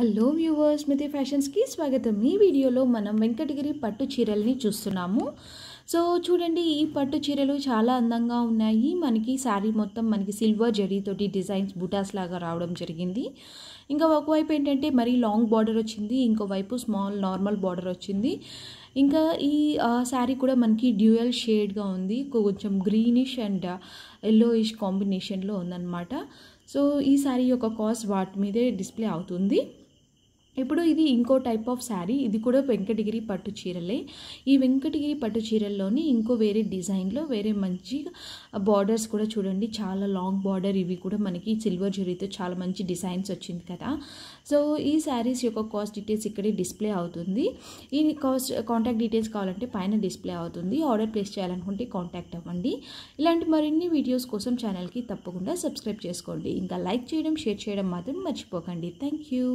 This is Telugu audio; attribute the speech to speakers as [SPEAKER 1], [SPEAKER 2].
[SPEAKER 1] హలో వ్యూవర్స్ మితి ఫ్యాషన్స్కి స్వాగతం ఈ వీడియోలో మనం వెంకటగిరి పట్టు చీరల్ని చూస్తున్నాము సో చూడండి ఈ పట్టు చీరలు చాలా అందంగా ఉన్నాయి మనకి శారీ మొత్తం మనకి సిల్వర్ జరీతోటి డిజైన్స్ బుటాస్ లాగా రావడం జరిగింది ఇంకా ఒకవైపు ఏంటంటే మరీ లాంగ్ బార్డర్ వచ్చింది ఇంకోవైపు స్మాల్ నార్మల్ బార్డర్ వచ్చింది ఇంకా ఈ శారీ కూడా మనకి డ్యూయల్ షేడ్గా ఉంది కొంచెం గ్రీనిష్ అండ్ ఎల్లోయిష్ కాంబినేషన్లో ఉందన్నమాట సో ఈ శారీ యొక్క కాస్ట్ వాటి మీదే డిస్ప్లే అవుతుంది ఇప్పుడు ఇది ఇంకో టైప్ ఆఫ్ శారీ ఇది కూడా వెంకటగిరి పట్టు చీరలే ఈ వెంకటగిరి పట్టు చీరల్లోని ఇంకో వేరే డిజైన్లో వేరే మంచి బార్డర్స్ కూడా చూడండి చాలా లాంగ్ బార్డర్ ఇవి కూడా మనకి సిల్వర్ జరీతో చాలా మంచి డిజైన్స్ వచ్చింది కదా సో ఈ శారీస్ యొక్క కాస్ట్ డీటెయిల్స్ ఇక్కడే డిస్ప్లే అవుతుంది ఈ కాస్ట్ కాంటాక్ట్ డీటెయిల్స్ కావాలంటే పైన డిస్ప్లే అవుతుంది ఆర్డర్ ప్లేస్ చేయాలనుకుంటే కాంటాక్ట్ అవ్వండి ఇలాంటి మరిన్ని వీడియోస్ కోసం ఛానల్కి తప్పకుండా సబ్స్క్రైబ్ చేసుకోండి ఇంకా లైక్ చేయడం షేర్ చేయడం మాత్రం మర్చిపోకండి థ్యాంక్ యూ